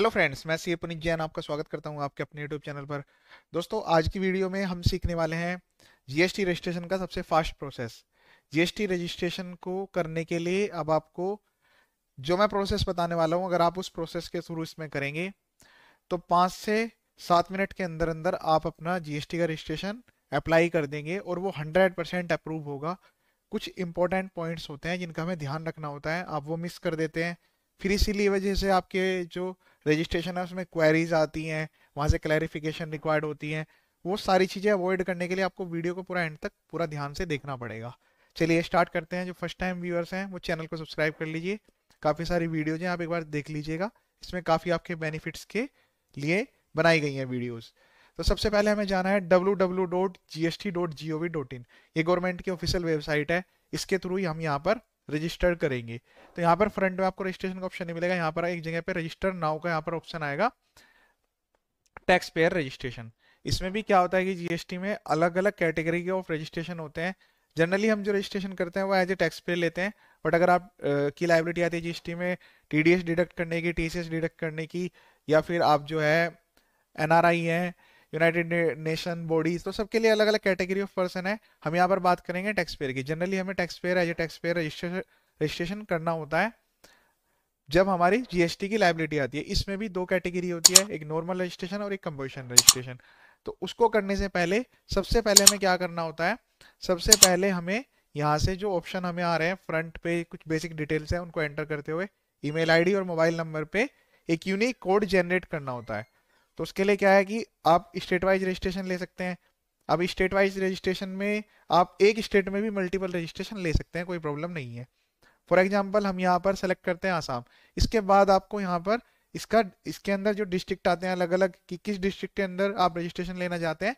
hello friends मैं सी जैन आपका स्वागत करता हूं आपके अपने यूट्यूब चैनल पर दोस्तों आज की वीडियो में हम सीखने वाले हैं जीएसटी रजिस्ट्रेशन का सबसे फास्ट प्रोसेस जीएसटी रजिस्ट्रेशन को करने के लिए अब आपको जो मैं प्रोसेस बताने वाला हूं अगर आप उस प्रोसेस के थ्रू इसमें करेंगे तो पाँच से सात मिनट के अंदर अंदर आप अपना जीएसटी का रजिस्ट्रेशन अप्लाई कर देंगे और वो हंड्रेड परसेंट अप्रूव होगा कुछ इंपॉर्टेंट पॉइंट्स होते हैं जिनका हमें ध्यान रखना होता है आप वो मिस कर देते हैं फिर इसीलिए वजह से आपके जो रजिस्ट्रेशन है उसमें क्वेरीज आती हैं वहाँ से क्लैरिफिकेशन रिक्वायर्ड होती हैं वो सारी चीज़ें अवॉइड करने के लिए आपको वीडियो को पूरा एंड तक पूरा ध्यान से देखना पड़ेगा चलिए स्टार्ट करते हैं जो फर्स्ट टाइम व्यूअर्स हैं वो चैनल को सब्सक्राइब कर लीजिए काफ़ी सारी वीडियोज हैं आप एक बार देख लीजिएगा इसमें काफ़ी आपके बेनिफिट्स के लिए बनाई गई हैं वीडियोज़ तो सबसे पहले हमें जाना है डब्ल्यू ये गवर्नमेंट की ऑफिशियल वेबसाइट है इसके थ्रू ही हम यहाँ पर रजिस्टर करेंगे तो यहाँ पर फ्रंट में आपको रजिस्ट्रेशन का ऑप्शन नहीं मिलेगा यहाँ पर एक जगह पर रजिस्टर नाउ का यहाँ पर ऑप्शन आएगा टैक्स पेयर रजिस्ट्रेशन इसमें भी क्या होता है कि जीएसटी में अलग अलग कैटेगरी के ऑफ रजिस्ट्रेशन होते हैं जनरली हम जो रजिस्ट्रेशन करते हैं वो एज ए टैक्स पेयर लेते हैं बट अगर आप की लाइबिलिटी आती है जीएसटी में टीडीएस डिडक्ट करने की टीसीएस डिडक्ट करने की या फिर आप जो है एनआरआई हैं यूनाइटेड नेशन बॉडीज तो सबके लिए अलग अलग कैटेगरी ऑफ पर्सन है हम यहाँ पर बात करेंगे टैक्स पेयर की जनरली हमें tax payer as a tax payer registration करना होता है जब हमारी जीएसटी की लाइबिलिटी आती है इसमें भी दो कैटेगरी होती है एक नॉर्मल रजिस्ट्रेशन और एक कम्पोजिशन रजिस्ट्रेशन तो उसको करने से पहले सबसे पहले हमें क्या करना होता है सबसे पहले हमें यहाँ से जो ऑप्शन हमें आ रहे हैं फ्रंट पे कुछ बेसिक डिटेल्स हैं उनको एंटर करते हुए ईमेल आईडी और मोबाइल नंबर पे एक यूनिक कोड जनरेट करना होता है तो उसके लिए क्या है कि आप स्टेट वाइज रजिस्ट्रेशन ले सकते हैं अब स्टेट वाइज रजिस्ट्रेशन में आप एक स्टेट में भी मल्टीपल रजिस्ट्रेशन ले सकते हैं कोई प्रॉब्लम नहीं है फॉर एग्जाम्पल हम यहाँ पर सेलेक्ट करते हैं आसाम इसके बाद आपको यहाँ पर इसका इसके अंदर जो डिस्ट्रिक्ट आते हैं अलग अलग कि किस डिस्ट्रिक्ट के अंदर आप रजिस्ट्रेशन लेना चाहते हैं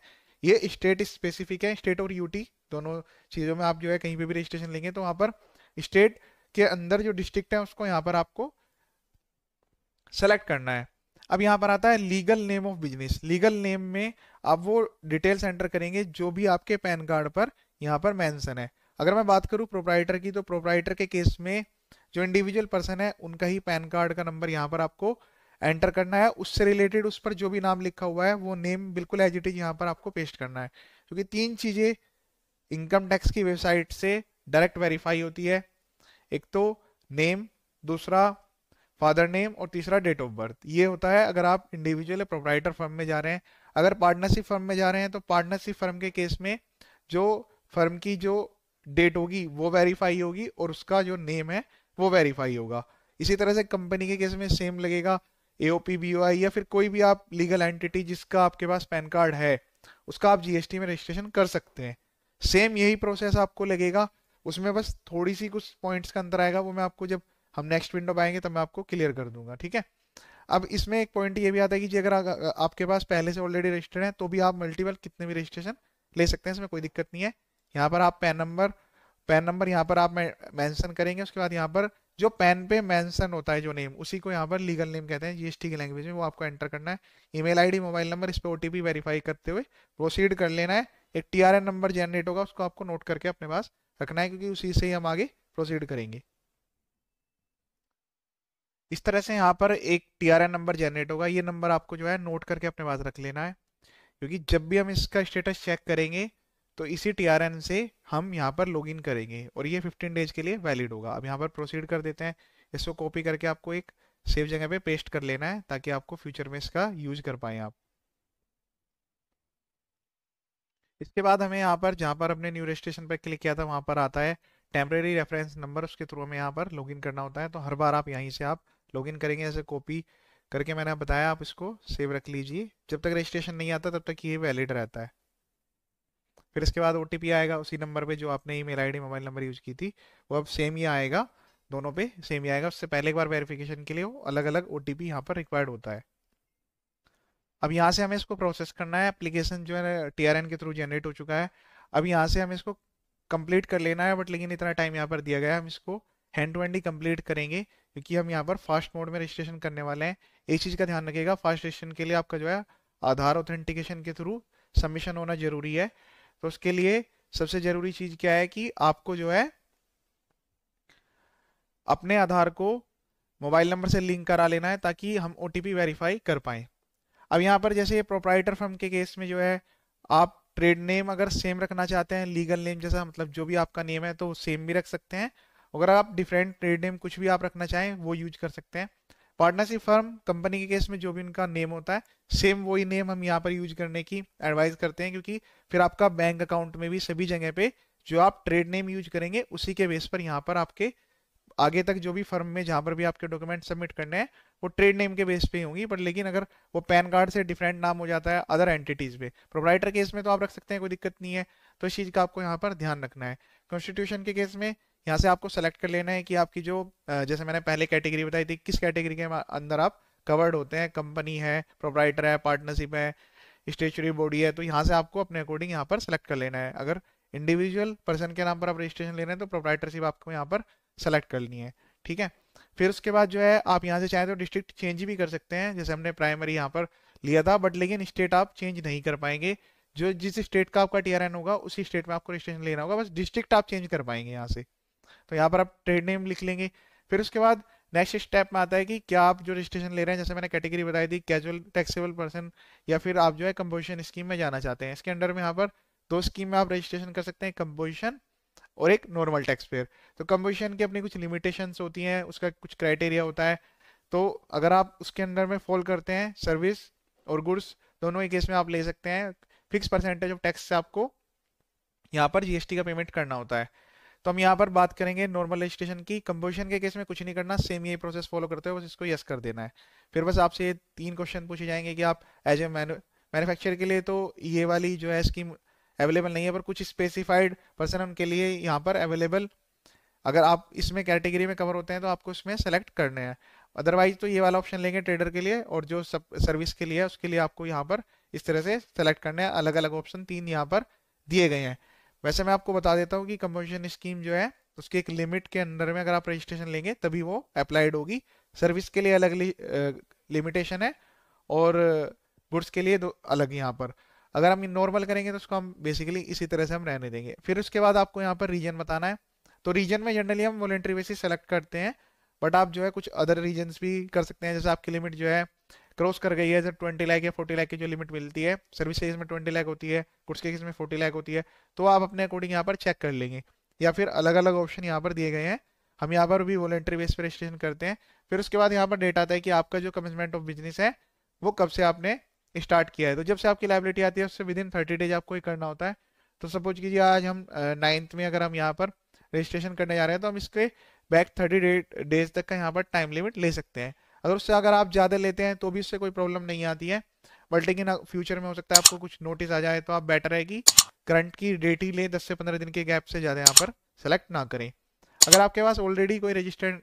ये स्टेट स्पेसिफिक है स्टेट और यूटी दोनों चीज़ों में आप जो है कहीं पे भी रजिस्ट्रेशन लेंगे तो वहाँ पर स्टेट के अंदर जो डिस्ट्रिक्ट है उसको यहाँ पर आपको सेलेक्ट करना है अब यहाँ पर आता है legal name of business legal name में आप वो डिटेल्स एंटर करेंगे जो भी आपके पैन कार्ड पर यहाँ पर मेंशन है अगर मैं बात करूँ प्रोपराइटर की तो प्रोपराइटर के केस में जो इंडिविजुअल पर्सन है उनका ही पैन कार्ड का नंबर यहाँ पर आपको एंटर करना है उससे रिलेटेड उस पर जो भी नाम लिखा हुआ है वो नेम बिल्कुल एज इट इज यहाँ पर आपको पेस्ट करना है क्योंकि तीन चीज़ें इनकम टैक्स की वेबसाइट से डायरेक्ट वेरीफाई होती है एक तो नेम दूसरा फादर नेम और तीसरा डेट ऑफ बर्थ ये होता है अगर आप इंडिविजुअल प्रोपराइटर फर्म में जा रहे हैं अगर पार्टनरशिप फर्म में जा रहे हैं तो पार्टनरशिप फर्म के केस में जो फर्म की जो डेट होगी वो वेरीफाई होगी और उसका जो नेम है वो वेरीफाई होगा इसी तरह से कंपनी के केस में सेम लगेगा ए ओ पी बी ओ आई या फिर कोई भी आप लीगल एंटिटी जिसका आपके पास पैन कार्ड है उसका आप जीएसटी में रजिस्ट्रेशन कर सकते हैं सेम यही प्रोसेस आपको लगेगा उसमें बस थोड़ी सी कुछ पॉइंट्स का अंतर आएगा वो मैं आपको जब हम नेक्स्ट विंडो पाएंगे तो मैं आपको क्लियर कर दूंगा ठीक है अब इसमें एक पॉइंट ये भी आता है कि जी अगर आपके पास पहले से ऑलरेडी रजिस्टर्ड है तो भी आप मल्टीपल कितने भी रजिस्ट्रेशन ले सकते हैं इसमें कोई दिक्कत नहीं है यहाँ पर आप पैन नंबर पैन नंबर यहाँ पर आप मेंशन करेंगे उसके बाद यहाँ पर जो पैन पे मेंशन होता है जो नेम उसी को यहाँ पर लीगल नेम कहते हैं जीएसटी की लैंग्वेज में वो आपको एंटर करना है ईमेल आईडी मोबाइल नंबर इस पर ओ वेरीफाई करते हुए प्रोसीड कर लेना है एक टीआरएन नंबर जनरेट होगा उसको आपको नोट करके अपने पास रखना है क्योंकि उसी से ही हम आगे प्रोसीड करेंगे इस तरह से यहाँ पर एक टी नंबर जनरेट होगा ये नंबर आपको जो है नोट करके अपने पास रख लेना है क्योंकि जब भी हम इसका स्टेटस चेक करेंगे तो इसी टी से हम यहाँ पर लॉगिन करेंगे और ये 15 डेज के लिए वैलिड होगा अब यहाँ पर प्रोसीड कर देते हैं इसको कॉपी करके आपको एक सेव जगह पे पेस्ट कर लेना है ताकि आपको फ्यूचर में इसका यूज कर पाए आप इसके बाद हमें यहाँ पर जहाँ पर हमने न्यू रजिस्ट्रेशन पर क्लिक किया था वहाँ पर आता है टेम्प्रेरी रेफरेंस नंबर उसके थ्रू हमें यहाँ पर इन करना होता है तो हर बार आप यहीं से आप लॉगिन करेंगे ऐसे कॉपी करके मैंने बताया आप इसको सेव रख लीजिए जब तक रजिस्ट्रेशन नहीं आता तब तक ये वैलिड रहता है फिर इसके बाद ओ आएगा उसी नंबर पे जो आपने email ID mobile number use की थी वो अब सेम ही आएगा दोनों पे सेम ही आएगा उससे पहले एक बार वेरिफिकेशन के लिए वो अलग अलग ओ टी यहाँ पर रिक्वायर्ड होता है अब यहाँ से हमें इसको प्रोसेस करना है एप्लीकेशन जो है टी के थ्रू जनरेट हो चुका है अब यहाँ से हमें इसको कंप्लीट कर लेना है बट लेकिन इतना टाइम यहाँ पर दिया गया है हम इसको हैंड टू हैंड ही कम्प्लीट करेंगे क्योंकि हम यहाँ पर फास्ट मोड में रजिस्ट्रेशन करने वाले हैं एक चीज़ का ध्यान रखिएगा फास्ट रजिस्ट्रेशन के लिए आपका जो है आधार ऑथेंटिकेशन के थ्रू सबमिशन होना जरूरी है तो उसके लिए सबसे जरूरी चीज़ क्या है कि आपको जो है अपने आधार को मोबाइल नंबर से लिंक करा लेना है ताकि हम ओ वेरीफाई कर पाए अब यहाँ पर जैसे प्रोपराइटर फर्म के केस में जो है आप ट्रेड नेम अगर सेम रखना चाहते हैं लीगल नेम जैसा मतलब जो भी आपका नेम है तो सेम भी रख सकते हैं अगर आप डिफरेंट ट्रेड नेम कुछ भी आप रखना चाहें वो यूज कर सकते हैं पार्टनरशिप फर्म कंपनी के केस में जो भी उनका नेम होता है सेम वही नेम हम यहाँ पर यूज करने की एडवाइस करते हैं क्योंकि फिर आपका बैंक अकाउंट में भी सभी जगह पे जो आप ट्रेड नेम यूज करेंगे उसी के बेस पर यहाँ पर आपके आगे तक जो भी फर्म में जहाँ पर भी आपके डॉक्यूमेंट सबमिट करने हैं वो ट्रेड नेम के बेस पे ही होंगी बट लेकिन अगर वो पैन कार्ड से डिफरेंट नाम हो जाता है अदर एंटिटीज पे प्रोपराइटर केस में तो आप रख सकते हैं कोई दिक्कत नहीं है तो इस चीज़ का आपको यहाँ पर ध्यान रखना है कॉन्स्टिट्यूशन के केस में यहाँ से आपको सेलेक्ट कर लेना है कि आपकी जो जैसे मैंने पहले कैटेगरी बताई थी किस कैटेगरी के अंदर आप कवर्ड होते हैं कंपनी है प्रोपराइटर है पार्टनरशिप है स्टेचुरी बॉडी है तो यहाँ से आपको अपने अकॉर्डिंग यहाँ पर सेलेक्ट कर लेना है अगर इंडिविजुअल पर्सन के नाम पर आप रजिस्ट्रेशन ले रहे हैं तो प्रोपराइटरशिप आपको यहाँ पर सेलेक्ट करनी है ठीक है फिर उसके बाद जो है आप यहाँ से चाहें तो डिस्ट्रिक्ट चेंज भी कर सकते हैं जैसे हमने प्राइमरी यहाँ पर लिया था बट लेकिन स्टेट आप चेंज नहीं कर पाएंगे जो जिस स्टेट का आपका टी होगा उसी स्टेट में आपको रजिस्ट्रेशन लेना होगा बस डिस्ट्रिक्ट आप चेंज कर पाएंगे यहाँ से तो यहाँ पर आप ट्रेड नेम लिख लेंगे फिर उसके बाद नेक्स्ट स्टेप में आता है कि क्या आप जो रजिस्ट्रेशन ले रहे हैं जैसे मैंने कैटेगरी बताई थी कैजुअल टैक्सेबल पर्सन या फिर आप जो है कंपोजिशन स्कीम में जाना चाहते हैं इसके अंडर में यहाँ पर दो स्कीम में आप रजिस्ट्रेशन कर सकते हैं कंपोजिशन और एक नॉर्मल टैक्स पेयर तो कंपोजिशन की अपनी कुछ लिमिटेशन होती हैं उसका कुछ क्राइटेरिया होता है तो अगर आप उसके अंडर में फॉल करते हैं सर्विस और गुड्स दोनों ही केस में आप ले सकते हैं फिक्स परसेंटेज ऑफ टैक्स से आपको यहाँ पर जीएसटी का पेमेंट करना होता है तो हम यहाँ पर बात करेंगे नॉर्मल रजिस्ट्रेशन की कंपोजिशन के केस में कुछ नहीं करना सेम ये प्रोसेस फॉलो करते हो बस इसको यस कर देना है फिर बस आपसे तीन क्वेश्चन पूछे जाएंगे कि आप एज ए मैनुफैक्चर के लिए तो ये वाली जो है स्कीम अवेलेबल नहीं है पर कुछ स्पेसिफाइड पर्सन उनके लिए यहाँ पर अवेलेबल अगर आप इसमें कैटेगरी में कवर होते हैं तो आपको इसमें सेलेक्ट करने हैं अदरवाइज तो ये वाला ऑप्शन लेंगे ट्रेडर के लिए और जो सब सर्विस के लिए है उसके लिए आपको यहाँ पर इस तरह से सेलेक्ट करने हैं अलग अलग ऑप्शन तीन यहाँ पर दिए गए हैं वैसे मैं आपको बता देता हूँ कि कम्पोजिशन स्कीम जो है उसके एक लिमिट के अंदर में अगर आप रजिस्ट्रेशन लेंगे तभी वो अप्लाइड होगी सर्विस के लिए अलग लिमिटेशन है और गुड्स के लिए दो अलग यहाँ पर अगर हम नॉर्मल करेंगे तो उसको हम बेसिकली इसी तरह से हम रहने देंगे फिर उसके बाद आपको यहाँ पर रीजन बताना है तो रीजन में जनरली हम वॉलेंट्री बेसिस सेलेक्ट करते हैं बट आप जो है कुछ अदर रीजन्स भी कर सकते हैं जैसे आपकी लिमिट जो है क्रॉस कर गई है जब ट्वेंटी लाख या फोर्टी लाख की जो लिमिट मिलती है सर्विस सेज में ट्वेंटी लाख होती है गुड्स के केस में फोर्टी लाख होती है तो आप अपने अकॉर्डिंग यहाँ पर चेक कर लेंगे या फिर अलग अलग ऑप्शन यहाँ पर दिए गए हैं हम यहाँ पर भी वॉलेंट्री बेस पर रजिस्ट्रेशन करते हैं फिर उसके बाद यहाँ पर डेट आता है कि आपका जो कमिटमेंट ऑफ बिजनेस है वो कब से आपने स्टार्ट किया है तो जब से आपकी लाइबिलिटी आती है उससे विद इन थर्टी डेज आपको ये करना होता है तो सपोज कीजिए आज हम नाइन्थ में अगर हम यहाँ पर रजिस्ट्रेशन करने जा रहे हैं तो हम इसके बैक थर्टी डेज तक का यहाँ पर टाइम लिमिट ले सकते हैं अगर उससे अगर आप ज़्यादा लेते हैं तो भी उससे कोई प्रॉब्लम नहीं आती है बट लेकिन फ्यूचर में हो सकता है आपको कुछ नोटिस आ जाए तो आप बेटर है कि करंट की डेट ही लें दस से पंद्रह दिन के गैप से ज़्यादा यहाँ पर सेलेक्ट ना करें अगर आपके पास ऑलरेडी कोई रजिस्टर्ड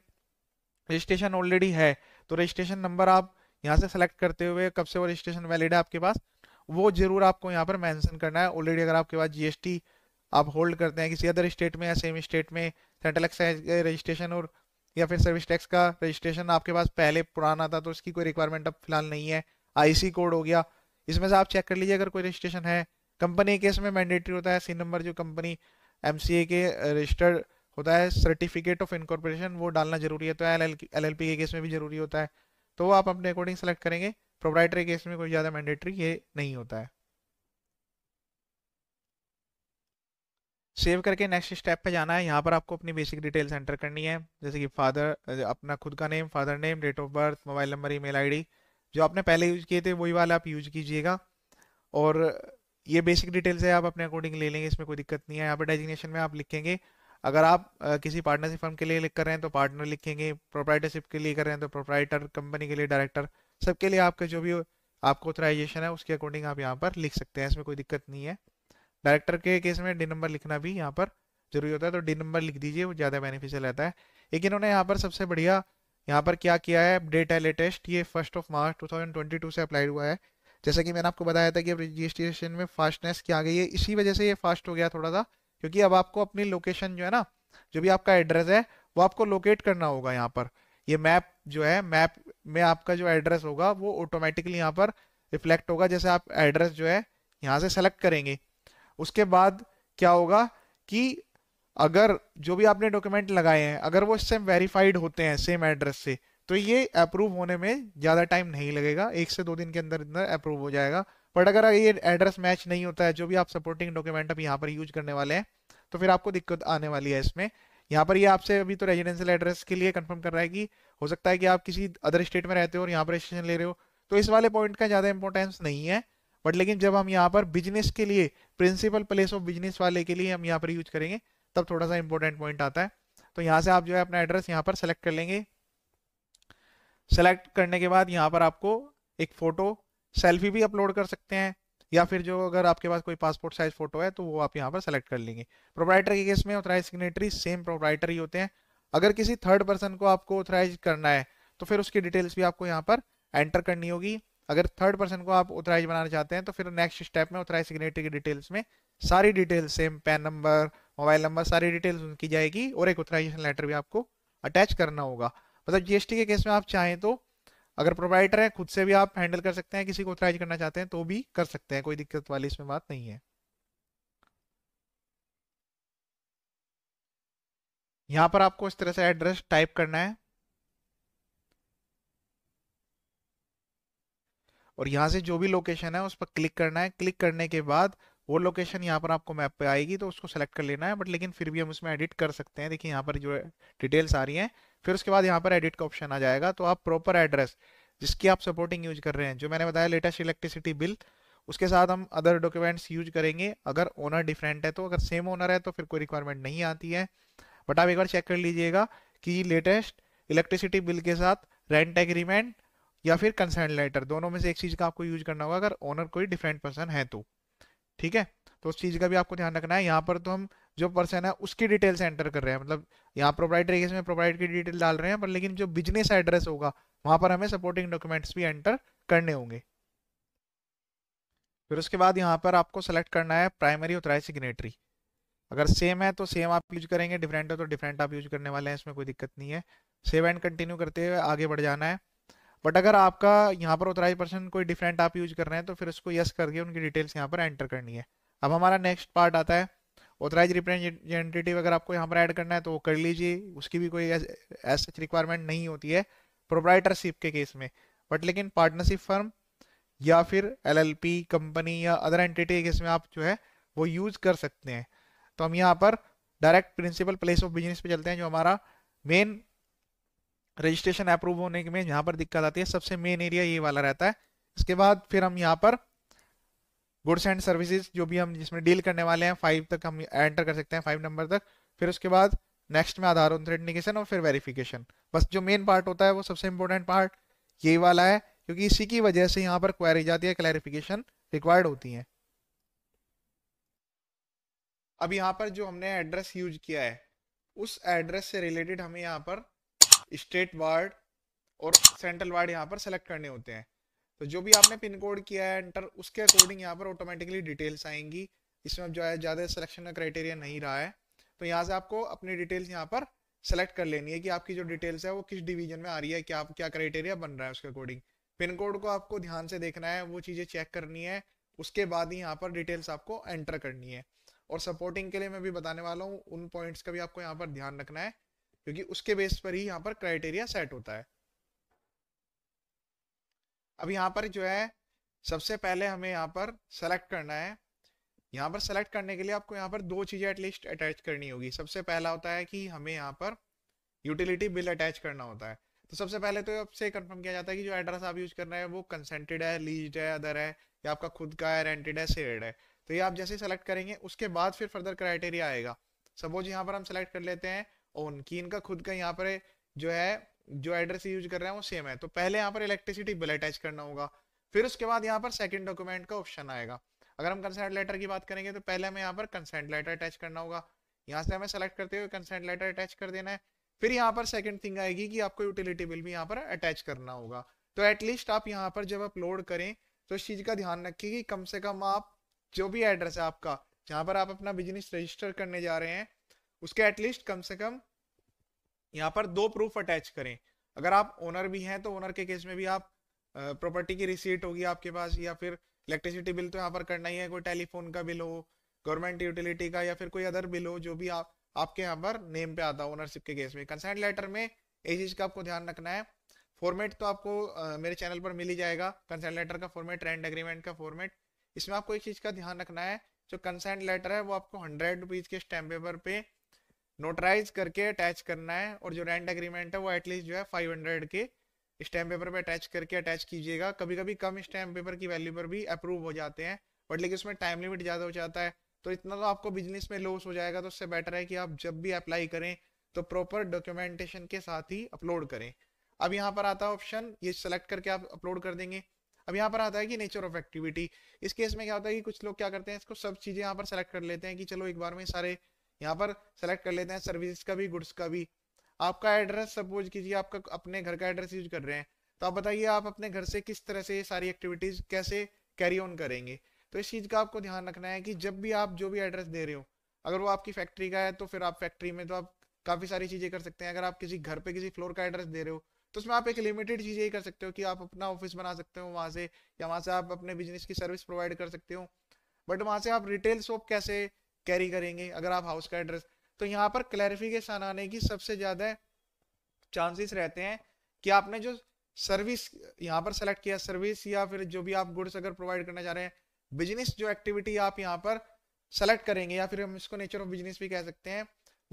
रजिस्ट्रेशन ऑलरेडी है तो रजिस्ट्रेशन नंबर आप यहाँ से सेलेक्ट करते हुए कब से वो रजिस्ट्रेशन वैलिड है आपके पास वो जरूर आपको यहाँ पर मैंसन करना है ऑलरेडी अगर आपके पास जीएसटी आप होल्ड करते हैं किसी अदर स्टेट में या सेम स्टेट में सेंट्रल एक्साइज रजिस्ट्रेशन और या फिर सर्विस टैक्स का रजिस्ट्रेशन आपके पास पहले पुराना था तो इसकी कोई रिक्वायरमेंट अब फिलहाल नहीं है आईसी कोड हो गया इसमें से आप चेक कर लीजिए अगर कोई रजिस्ट्रेशन है कंपनी केस में मैंडेटरी होता है सी नंबर जो कंपनी एम के रजिस्टर्ड होता है सर्टिफिकेट ऑफ इनकॉर्पोरेशन वो डालना जरूरी है तो एल एल के केस में भी जरूरी होता है तो आप अपने अकॉर्डिंग सेलेक्ट करेंगे प्रोप्राइटरी केस में कोई ज़्यादा मैंडेटरी ये नहीं होता है सेव करके नेक्स्ट स्टेप पे जाना है यहाँ पर आपको अपनी बेसिक डिटेल्स एंटर करनी है जैसे कि फादर अपना खुद का name father name date of birth mobile number email ID जो आपने पहले यूज किए थे वही वाला आप यूज कीजिएगा और ये बेसिक डिटेल्स है आप अपने अकॉर्डिंग ले लेंगे इसमें कोई दिक्कत नहीं है यहाँ पर डेजिग्नेशन में आप लिखेंगे अगर आप किसी पार्टनरशिप फर्म के लिए लिख कर रहे हैं तो पार्टनर लिखेंगे प्रोप्राइटरशिप के लिए कर रहे हैं तो प्रोप्राइटर कंपनी के लिए डायरेक्टर तो सबके लिए आपका जो भी आपको ऑथराइजेशन है उसके अकॉर्डिंग आप यहाँ पर लिख सकते हैं इसमें कोई दिक्कत नहीं है डायरेक्टर के केस में डी नंबर लिखना भी यहाँ पर जरूरी होता है तो डी नंबर लिख दीजिए वो ज़्यादा बेनिफिशियल रहता है एक इन्होंने यहाँ पर सबसे बढ़िया यहाँ पर क्या किया है डेट है लेटेस्ट ये फर्स्ट ऑफ मार्च 2022 से अप्लाई हुआ है जैसे कि मैंने आपको बताया था कि रजिस्ट्रेशन में फास्टनेस क्या आ गई है इसी वजह से ये फास्ट हो गया थोड़ा सा क्योंकि अब आपको अपनी लोकेशन जो है ना जो भी आपका एड्रेस है वो आपको लोकेट करना होगा यहाँ पर ये मैप जो है मैप में आपका जो एड्रेस होगा वो ऑटोमेटिकली यहाँ पर रिफ्लेक्ट होगा जैसे आप एड्रेस जो है यहाँ से सेलेक्ट करेंगे उसके बाद क्या होगा कि अगर जो भी आपने डॉक्यूमेंट लगाए हैं अगर वो सेम वेरीफाइड होते हैं सेम एड्रेस से तो ये अप्रूव होने में ज़्यादा टाइम नहीं लगेगा एक से दो दिन के अंदर अंदर अप्रूव हो जाएगा बट अगर ये एड्रेस मैच नहीं होता है जो भी आप सपोर्टिंग डॉक्यूमेंट अब यहाँ पर यूज करने वाले हैं तो फिर आपको दिक्कत आने वाली है इसमें यहाँ पर ये यह आपसे अभी तो रेजिडेंशियल एड्रेस के लिए कंफर्म कर रहा है कि हो सकता है कि आप किसी अदर स्टेट में रहते हो और यहाँ पर रजिस्ट्रेशन ले रहे हो तो इस वाले पॉइंट का ज़्यादा इंपॉर्टेंस नहीं है बट लेकिन जब हम यहाँ पर बिजनेस के लिए प्रिंसिपल प्लेस ऑफ बिजनेस वाले के लिए हम यहाँ पर यूज करेंगे तब थोड़ा सा इंपॉर्टेंट पॉइंट आता है तो यहाँ से आप जो है अपना एड्रेस यहाँ पर सेलेक्ट कर लेंगे सेलेक्ट करने के बाद यहाँ पर आपको एक फोटो सेल्फी भी अपलोड कर सकते हैं या फिर जो अगर आपके पास कोई पासपोर्ट साइज फोटो है तो वो आप यहाँ पर सेलेक्ट कर लेंगे प्रोपराइटर के केस में ऑथराइज सिग्नेटरी सेम प्रोपराइटर ही होते हैं अगर किसी थर्ड पर्सन को आपको ऑथराइज करना है तो फिर उसकी डिटेल्स भी आपको यहाँ पर एंटर करनी होगी अगर थर्ड पर्सन को आप ऑथराइज बनाना चाहते हैं तो फिर नेक्स्ट स्टेप में ऑथराइज सिग्नेटरी की डिटेल्स में सारी details same PAN number mobile number सारी डिटेल्स उनकी जाएगी और एक ऑथराइजेशन लेटर भी आपको अटैच करना होगा मतलब जीएसटी के केस में आप चाहें तो अगर प्रोवाइडर है खुद से भी आप हैंडल कर सकते हैं किसी को ऑथराइज करना चाहते हैं तो भी कर सकते हैं कोई दिक्कत वाली इसमें बात नहीं है यहां पर आपको इस तरह से एड्रेस टाइप करना है और यहाँ से जो भी लोकेशन है उस पर क्लिक करना है क्लिक करने के बाद वो लोकेशन यहाँ पर आपको मैप पे आएगी तो उसको सेलेक्ट कर लेना है बट लेकिन फिर भी हम उसमें एडिट कर सकते हैं देखिए यहाँ पर जो डिटेल्स आ रही हैं फिर उसके बाद यहाँ पर एडिट का ऑप्शन आ जाएगा तो आप प्रॉपर एड्रेस जिसकी आप सपोर्टिंग यूज कर रहे हैं जो मैंने बताया लेटेस्ट इलेक्ट्रिसिटी बिल उसके साथ हम अदर डॉक्यूमेंट्स यूज करेंगे अगर ओनर डिफरेंट है तो अगर सेम ओनर है तो फिर कोई रिक्वायरमेंट नहीं आती है बट आप एक बार चेक कर लीजिएगा कि लेटेस्ट इलेक्ट्रिसिटी बिल के साथ रेंट एग्रीमेंट या फिर कंसर्न लेटर दोनों में से एक चीज़ का आपको यूज करना होगा अगर ओनर कोई डिफरेंट पर्सन है तो ठीक है तो उस चीज़ का भी आपको ध्यान रखना है यहाँ पर तो हम जो पर्सन है उसकी डिटेल्स एंटर कर रहे हैं मतलब यहाँ प्रोप्राइटर केस में प्रोप्राइटर की डिटेल डाल रहे हैं पर लेकिन जो बिजनेस एड्रेस होगा वहाँ पर हमें सपोर्टिंग डॉक्यूमेंट्स भी एंटर करने होंगे फिर उसके बाद यहाँ पर आपको सेलेक्ट करना है प्राइमरी ऑथराइज सिग्नेटरी अगर सेम है तो सेम आप यूज करेंगे डिफरेंट है तो डिफरेंट आप यूज करने वाले हैं इसमें कोई दिक्कत नहीं है सेव एंड कंटिन्यू करते हुए आगे बढ़ जाना है बट अगर आपका यहाँ पर ऑथराइज पर्सन कोई डिफरेंट आप यूज कर रहे हैं तो फिर उसको यस करके उनकी डिटेल्स यहाँ पर एंटर करनी है अब हमारा नेक्स्ट पार्ट आता है ऑथराइज रिप्रेजेंटेटिव अगर आपको यहाँ पर ऐड करना है तो वो कर लीजिए उसकी भी कोई एस सच रिक्वायरमेंट नहीं होती है प्रोप्राइटरशिप के केस में बट लेकिन पार्टनरशिप फर्म या फिर एलएलपी कंपनी या अदर एंटिटी के केस में आप जो है वो यूज कर सकते हैं तो हम यहाँ पर direct principal place of business पे चलते हैं जो हमारा मेन रजिस्ट्रेशन अप्रूव होने में यहाँ पर दिक्कत आती है सबसे मेन एरिया ये वाला रहता है इसके बाद फिर हम यहाँ पर गुड्स एंड सर्विसेज जो भी हम जिसमें डील करने वाले हैं फाइव तक हम एंटर कर सकते हैं फाइव नंबर तक फिर उसके बाद नेक्स्ट में आधार ऑथेंटिकेशन और फिर वेरिफिकेशन बस जो मेन पार्ट होता है वो सबसे इंपॉर्टेंट पार्ट यही वाला है क्योंकि इसी की वजह से यहाँ पर क्वेरी जाती है क्लैरिफिकेशन रिक्वायर्ड होती है अब यहाँ पर जो हमने एड्रेस यूज किया है उस एड्रेस से रिलेटेड हमें यहाँ पर स्टेट वार्ड और सेंट्रल वार्ड यहाँ पर सेलेक्ट करने होते हैं तो जो भी आपने पिन कोड किया है एंटर उसके अकॉर्डिंग यहाँ पर ऑटोमेटिकली डिटेल्स आएंगी इसमें अब जो है ज़्यादा सिलेक्शन का क्राइटेरिया नहीं रहा है तो यहाँ से आपको अपनी डिटेल्स यहाँ पर सेलेक्ट कर लेनी है कि आपकी जो डिटेल्स है वो किस डिवीजन में आ रही है क्या क्या क्राइटेरिया बन रहा है उसके अकॉर्डिंग पिन कोड को आपको ध्यान से देखना है वो चीज़ें चेक करनी है उसके बाद ही यहाँ पर डिटेल्स आपको एंटर करनी है और सपोर्टिंग के लिए मैं भी बताने वाला हूँ उन पॉइंट्स का भी आपको यहाँ पर ध्यान रखना है क्योंकि उसके बेस पर ही यहाँ पर क्राइटेरिया सेट होता है अब यहाँ पर जो है सबसे पहले हमें यहाँ पर सेलेक्ट करना है यहाँ पर सेलेक्ट करने के लिए आपको यहाँ पर दो चीजें एटलीस्ट अटैच करनी होगी सबसे पहला होता है कि हमें यहाँ पर यूटिलिटी बिल अटैच करना होता है तो सबसे पहले तो आपसे कंफर्म किया जाता है कि जो एड्रेस आप यूज कर रहे हैं वो कंसेंटेड है लीज है अदर है या आपका खुद का है रेंटेड है सेड है तो ये आप जैसे सेलेक्ट करेंगे उसके बाद फिर फर्दर क्राइटेरिया आएगा सपोज यहाँ पर हम सेलेक्ट कर लेते हैं ओन कि इनका खुद का यहाँ पर जो है जो एड्रेस यूज कर रहे हैं वो सेम है तो पहले यहाँ पर इलेक्ट्रिसिटी बिल अटैच करना होगा फिर उसके बाद यहाँ पर सेकेंड डॉक्यूमेंट का ऑप्शन आएगा अगर हम कंसेंट लेटर की बात करेंगे तो पहले हमें यहाँ पर कंसेंट लेटर अटैच करना होगा यहाँ से हमें सेलेक्ट करते हुए कंसेंट लेटर अटैच कर देना है फिर यहाँ पर सेकंड थिंग आएगी कि आपको यूटिलिटी बिल भी यहाँ पर अटैच करना होगा तो एटलीस्ट आप यहाँ पर जब अपलोड करें तो इस चीज़ का ध्यान रखिए कि कम से कम आप जो भी एड्रेस है आपका जहाँ पर आप अपना बिजनेस रजिस्टर करने जा रहे हैं उसके एटलीस्ट कम से कम यहाँ पर दो प्रूफ अटैच करें अगर आप ओनर भी हैं तो ओनर के केस में भी आप प्रॉपर्टी की रिसीट होगी आपके पास या फिर इलेक्ट्रिसिटी बिल तो यहाँ पर करना ही है कोई टेलीफोन का बिल हो गवर्नमेंट यूटिलिटी का या फिर कोई अदर बिल हो जो भी आप आपके यहाँ पर नेम पे आता है ओनरशिप के केस में कंसेंट लेटर में ये चीज का आपको ध्यान रखना है फॉर्मेट तो आपको आ, मेरे चैनल पर मिल ही जाएगा कंसेंट लेटर का फॉर्मेट रेंट एग्रीमेंट का फॉर्मेट इसमें आपको एक चीज का ध्यान रखना है जो कंसेंट लेटर है वो आपको हंड्रेड रुपीज के स्टैम्प पेपर पे नोटराइज करके अटैच करना है और जो रेंट एग्रीमेंट है वो एटलीस्ट जो है फाइव हंड्रेड के स्टैम्प पेपर पे अटैच करके अटैच कीजिएगा कभी कभी कम स्टैम्प पेपर की वैल्यू पर भी अप्रूव हो जाते हैं बट लेकिन उसमें टाइम लिमिट ज़्यादा हो जाता है तो इतना तो आपको बिजनेस में लॉस हो जाएगा तो उससे बेटर है कि आप जब भी अप्लाई करें तो प्रॉपर डॉक्यूमेंटेशन के साथ ही अपलोड करें अब यहाँ पर आता है ऑप्शन ये सेलेक्ट करके आप अपलोड कर देंगे अब यहाँ पर आता है कि नेचर ऑफ एक्टिविटी इस केस में क्या होता है कि कुछ लोग क्या करते हैं इसको सब चीज़ें यहाँ पर सेलेक्ट कर लेते हैं कि चलो एक बार में सारे यहाँ पर सेलेक्ट कर लेते हैं सर्विस का भी गुड्स का भी आपका एड्रेस सपोज कीजिए आपका अपने घर का एड्रेस यूज कर रहे हैं तो आप बताइए आप अपने घर से किस तरह से सारी एक्टिविटीज कैसे कैरी ऑन करेंगे तो इस चीज़ का आपको ध्यान रखना है कि जब भी आप जो भी एड्रेस दे रहे हो अगर वो आपकी फैक्ट्री का है तो फिर आप फैक्ट्री में तो आप काफ़ी सारी चीज़ें कर सकते हैं अगर आप किसी घर पे किसी फ्लोर का एड्रेस दे रहे हो तो उसमें आप एक लिमिटेड चीज़ें ही कर सकते हो कि आप अपना ऑफिस बना सकते हो वहाँ से या वहाँ से आप अपने बिजनेस की सर्विस प्रोवाइड कर सकते हो बट वहाँ से आप रिटेल शॉप कैसे कैरी करेंगे अगर आप हाउस का एड्रेस तो यहाँ पर क्लैरिफिकेशन आने की सबसे ज़्यादा चांसेस रहते हैं कि आपने जो सर्विस यहाँ पर सेलेक्ट किया सर्विस या फिर जो भी आप गुड्स अगर प्रोवाइड करना चाह रहे हैं बिजनेस जो एक्टिविटी आप यहाँ पर सेलेक्ट करेंगे या फिर हम इसको नेचर ऑफ बिजनेस भी कह सकते हैं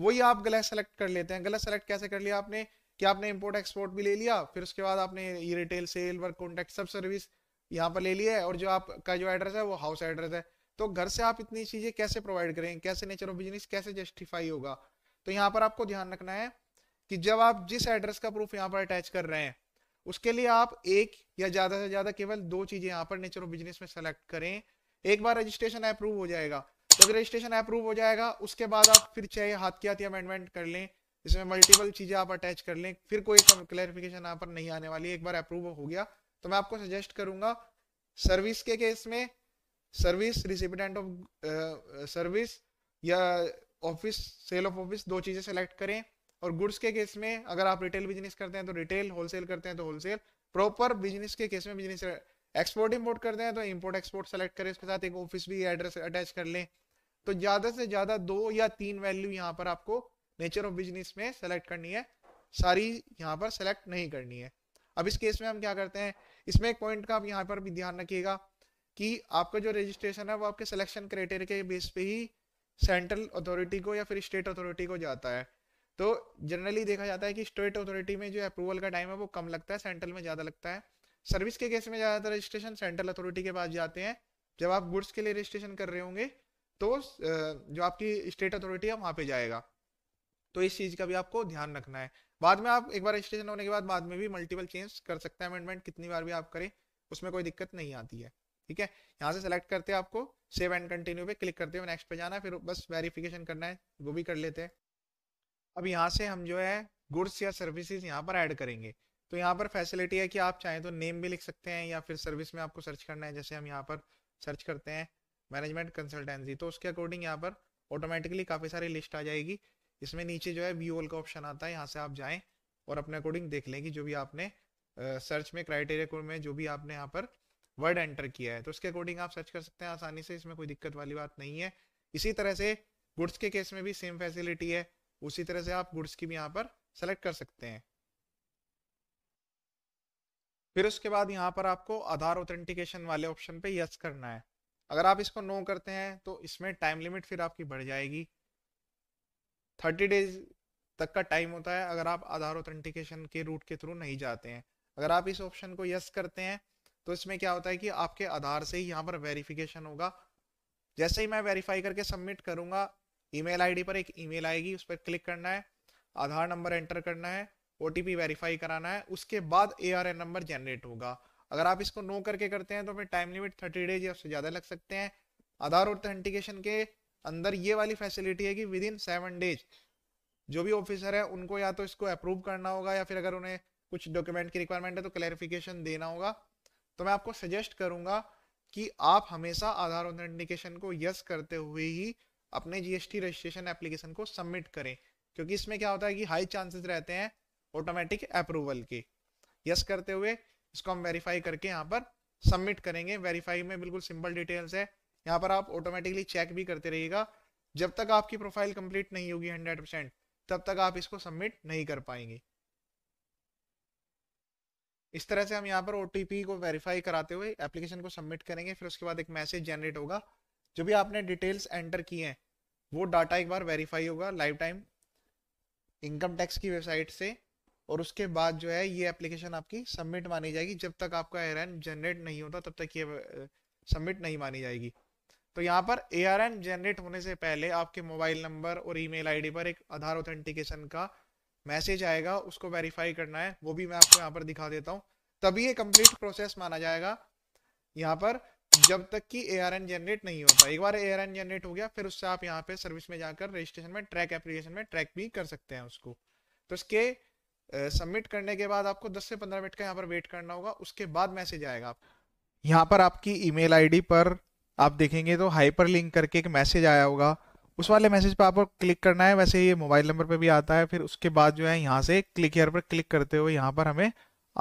वही आप गलत सेलेक्ट कर लेते हैं गलत सेलेक्ट कैसे कर लिया आपने कि आपने इम्पोर्ट एक्सपोर्ट भी ले लिया फिर उसके बाद आपने ये रिटेल सेल वर्क कॉन्टेक्ट सब सर्विस यहाँ पर ले लिया है और जो आपका जो एड्रेस है वो हाउस एड्रेस है तो घर से आप इतनी चीजें कैसे प्रोवाइड करेंगे कैसे नेचर ऑफ बिजनेस कैसे जस्टिफाई होगा तो यहाँ पर आपको ध्यान रखना है कि जब आप जिस एड्रेस का प्रूफ यहाँ पर अटैच कर रहे हैं उसके लिए आप एक या ज्यादा से ज्यादा केवल दो चीजें यहाँ पर नेचर ऑफ बिजनेस में सेलेक्ट करें एक बार रजिस्ट्रेशन अप्रूव हो जाएगा तो रजिस्ट्रेशन अप्रूव हो जाएगा उसके बाद आप फिर चाहे हाथ के हाथ अमेंडमेंट कर लें इसमें मल्टीपल चीजें आप अटैच कर लें फिर कोई क्लैरिफिकेशन यहाँ पर नहीं आने वाली एक बार अप्रूव हो गया तो मैं आपको सजेस्ट करूंगा सर्विस के केस में सर्विस रिसिपिडेंट ऑफ सर्विस या ऑफिस सेल ऑफ ऑफिस दो चीज़ें सेलेक्ट करें और गुड्स के केस में अगर आप रिटेल बिजनेस करते हैं तो रिटेल होलसेल करते हैं तो होलसेल प्रॉपर बिजनेस के केस में बिजनेस एक्सपोर्ट इंपोर्ट करते हैं तो इम्पोर्ट एक्सपोर्ट सेलेक्ट करें उसके साथ एक ऑफिस भी एड्रेस अटैच कर लें तो ज़्यादा से ज़्यादा दो या तीन वैल्यू यहाँ पर आपको नेचर ऑफ बिजनेस में सेलेक्ट करनी है सारी यहाँ पर सेलेक्ट नहीं करनी है अब इस केस में हम क्या करते हैं इसमें एक पॉइंट का आप यहाँ पर भी ध्यान रखिएगा कि आपका जो रजिस्ट्रेशन है वो आपके सिलेक्शन क्राइटेरिया के बेस पे ही सेंट्रल अथॉरिटी को या फिर स्टेट अथॉरिटी को जाता है तो जनरली देखा जाता है कि स्टेट अथॉरिटी में जो अप्रूवल का टाइम है वो कम लगता है सेंट्रल में ज़्यादा लगता है सर्विस के केस में ज़्यादातर रजिस्ट्रेशन सेंट्रल अथॉरिटी के पास जाते हैं जब आप गुड्स के लिए रजिस्ट्रेशन कर रहे होंगे तो जो आपकी स्टेट अथॉरिटी है वहाँ पे जाएगा तो इस चीज़ का भी आपको ध्यान रखना है बाद में आप एक बार रजिस्ट्रेशन होने के बाद बाद में भी मल्टीपल चेंज कर सकते हैं अमेंडमेंट कितनी बार भी आप करें उसमें कोई दिक्कत नहीं आती है ठीक है यहाँ से सेलेक्ट करते हैं आपको सेव एंड कंटिन्यू पे क्लिक करते हैं नेक्स्ट पे जाना है फिर बस वेरिफिकेशन करना है वो भी कर लेते हैं अब यहाँ से हम जो है गुड्स या सर्विसेज यहाँ पर ऐड करेंगे तो यहाँ पर फैसिलिटी है कि आप चाहें तो नेम भी लिख सकते हैं या फिर सर्विस में आपको सर्च करना है जैसे हम यहाँ पर सर्च करते हैं मैनेजमेंट कंसल्टेंसी तो उसके अकॉर्डिंग यहाँ पर ऑटोमेटिकली काफ़ी सारी लिस्ट आ जाएगी इसमें नीचे जो है व्यू ऑल का ऑप्शन आता है यहाँ से आप जाएँ और अपने अकॉर्डिंग देख लें कि जो भी आपने सर्च में क्राइटेरिया में जो भी आपने यहाँ पर वर्ड एंटर किया है तो उसके अकॉर्डिंग आप सर्च कर सकते हैं आसानी से इसमें कोई दिक्कत वाली बात नहीं है इसी तरह से गुड्स के केस में भी सेम फैसिलिटी है उसी तरह से आप गुड्स की भी यहाँ पर सेलेक्ट कर सकते हैं फिर उसके बाद यहाँ पर आपको आधार ऑथेंटिकेशन वाले ऑप्शन पे यस करना है अगर आप इसको नो करते हैं तो इसमें टाइम लिमिट फिर आपकी बढ़ जाएगी थर्टी डेज तक का टाइम होता है अगर आप आधार ऑथेंटिकेशन के रूट के थ्रू नहीं जाते हैं अगर आप इस ऑप्शन को यस करते हैं तो इसमें क्या होता है कि आपके आधार से ही यहाँ पर वेरिफिकेशन होगा जैसे ही मैं वेरीफाई करके सबमिट करूंगा ईमेल आईडी पर एक ईमेल आएगी उस पर क्लिक करना है आधार नंबर एंटर करना है ओ वेरीफाई कराना है उसके बाद ए नंबर जनरेट होगा अगर आप इसको नो करके करते हैं तो फिर टाइम लिमिट थर्टी डेज या उससे ज़्यादा लग सकते हैं आधार ऑथेंटिकेशन के अंदर ये वाली फैसिलिटी है कि विद इन सेवन डेज जो भी ऑफिसर है उनको या तो इसको अप्रूव करना होगा या फिर अगर उन्हें कुछ डॉक्यूमेंट की रिक्वायरमेंट है तो क्लैरिफिकेशन देना होगा तो मैं आपको सजेस्ट करूंगा कि आप हमेशा आधार ऑथेंटिकेशन को यस करते हुए ही अपने जीएसटी रजिस्ट्रेशन एप्लीकेशन को सबमिट करें क्योंकि इसमें क्या होता है कि हाई चांसेस रहते हैं ऑटोमेटिक अप्रूवल के यस करते हुए इसको हम वेरीफाई करके यहाँ पर सबमिट करेंगे वेरीफाई में बिल्कुल सिंपल डिटेल्स है यहाँ पर आप ऑटोमेटिकली चेक भी करते रहिएगा जब तक आपकी प्रोफाइल कंप्लीट नहीं होगी हंड्रेड परसेंट तब तक आप इसको सबमिट नहीं कर पाएंगे इस तरह से हम यहाँ पर ओ को वेरीफाई कराते हुए एप्लीकेशन को सबमिट करेंगे फिर उसके बाद एक मैसेज जनरेट होगा जो भी आपने डिटेल्स एंटर किए हैं वो डाटा एक बार वेरीफाई होगा लाइफ टाइम इनकम टैक्स की वेबसाइट से और उसके बाद जो है ये एप्लीकेशन आपकी सबमिट मानी जाएगी जब तक आपका ए जनरेट नहीं होता तब तक ये सबमिट नहीं मानी जाएगी तो यहाँ पर ए जनरेट होने से पहले आपके मोबाइल नंबर और ईमेल आईडी पर एक आधार ऑथेंटिकेशन का मैसेज आएगा उसको वेरीफाई करना है वो भी मैं आपको यहाँ पर दिखा देता हूँ तभी ये कंप्लीट प्रोसेस माना जाएगा यहाँ पर जब तक कि ए आर एन जनरेट नहीं होता एक बार ए आर एन जनरेट हो गया फिर उससे आप यहाँ पे सर्विस में जाकर रजिस्ट्रेशन में ट्रैक एप्लीकेशन में ट्रैक भी कर सकते हैं उसको तो इसके सबमिट करने के बाद आपको 10 से 15 मिनट का यहाँ पर वेट करना होगा उसके बाद मैसेज आएगा आप यहाँ पर आपकी ईमेल आईडी पर आप देखेंगे तो हाइपर लिंक करके एक मैसेज आया होगा उस वाले मैसेज पे आपको क्लिक करना है वैसे ये मोबाइल नंबर पे भी आता है फिर उसके बाद जो है यहाँ से क्लिक हेयर पर क्लिक करते हुए यहाँ पर हमें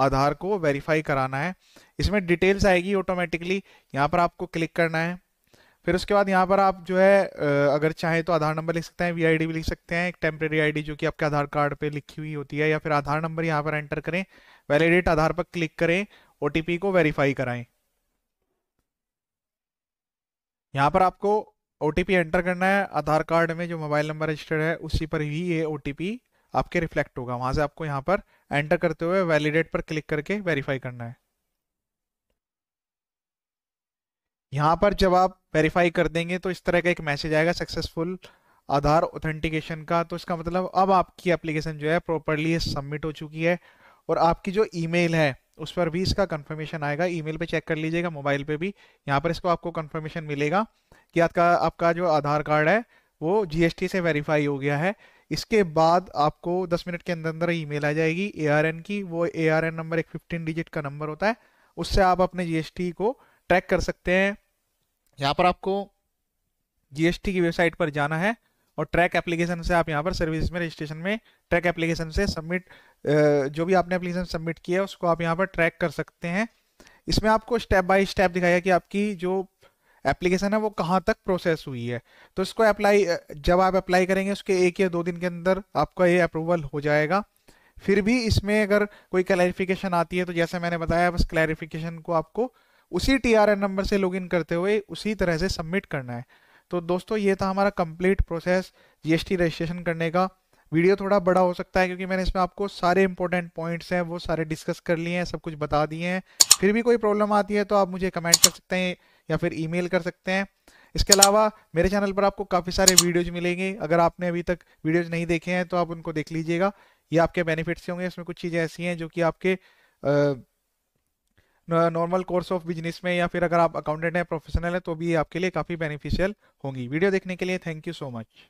आधार को वेरीफाई कराना है इसमें डिटेल्स आएगी ऑटोमेटिकली यहाँ पर आपको क्लिक करना है फिर उसके बाद यहाँ पर आप जो है अगर चाहें तो आधार नंबर लिख सकते हैं वी भी लिख सकते हैं एक टेम्प्रेरी आईडी जो कि आपके आधार कार्ड पे लिखी हुई होती है या फिर आधार नंबर यहाँ पर एंटर करें वैलिडेट आधार पर क्लिक करें ओ को वेरीफाई कराएं यहाँ पर आपको ओ एंटर करना है आधार कार्ड में जो मोबाइल नंबर रजिस्टर्ड है उसी पर ही ये ओ आपके रिफ्लेक्ट होगा वहां से आपको यहाँ पर एंटर करते हुए वैलिडेट पर क्लिक करके वेरीफाई करना है यहाँ पर जब आप वेरीफाई कर देंगे तो इस तरह का एक मैसेज आएगा सक्सेसफुल आधार ऑथेंटिकेशन का तो इसका मतलब अब आपकी एप्लीकेशन जो है प्रॉपरली सबमिट हो चुकी है और आपकी जो ईमेल है उस पर भी इसका कंफर्मेशन आएगा ईमेल पे चेक कर लीजिएगा मोबाइल पे भी यहाँ पर इसको आपको कंफर्मेशन मिलेगा कि आपका आपका जो आधार कार्ड है वो जीएसटी से वेरीफाई हो गया है इसके बाद आपको 10 मिनट के अंदर अंदर ईमेल आ जाएगी एआरएन की वो एआरएन नंबर एक 15 डिजिट का नंबर होता है उससे आप अपने जीएसटी को ट्रैक कर सकते हैं यहाँ पर आपको जीएसटी की वेबसाइट पर जाना है और ट्रैक एप्लीकेशन से आप यहाँ पर सर्विस में रजिस्ट्रेशन में ट्रैक एप्लीकेशन से सबमिट जो भी आपने एप्लीकेशन सबमिट किया है उसको आप यहाँ पर ट्रैक कर सकते हैं इसमें आपको स्टेप बाय स्टेप दिखाया कि आपकी जो एप्लीकेशन है वो कहाँ तक प्रोसेस हुई है तो इसको अप्लाई जब आप अप्लाई करेंगे उसके एक या दो दिन के अंदर आपका ये अप्रूवल हो जाएगा फिर भी इसमें अगर कोई क्लैरिफिकेशन आती है तो जैसे मैंने बताया बस क्लैरिफिकेशन को आपको उसी टी नंबर से लॉगिन करते हुए उसी तरह से सबमिट करना है तो दोस्तों ये था हमारा कंप्लीट प्रोसेस जीएसटी रजिस्ट्रेशन करने का वीडियो थोड़ा बड़ा हो सकता है क्योंकि मैंने इसमें आपको सारे इंपॉर्टेंट पॉइंट्स हैं वो सारे डिस्कस कर लिए हैं सब कुछ बता दिए हैं फिर भी कोई प्रॉब्लम आती है तो आप मुझे कमेंट कर सकते हैं या फिर ई कर सकते हैं इसके अलावा मेरे चैनल पर आपको काफ़ी सारे वीडियोज मिलेंगे अगर आपने अभी तक वीडियोज नहीं देखे हैं तो आप उनको देख लीजिएगा ये आपके बेनिफिट्स होंगे इसमें कुछ चीज़ें ऐसी हैं जो कि आपके आ, नॉर्मल कोर्स ऑफ बिजनेस में या फिर अगर आप अकाउंटेंट हैं प्रोफेशनल हैं तो भी आपके लिए काफ़ी बेनिफिशियल होंगी वीडियो देखने के लिए थैंक यू सो मच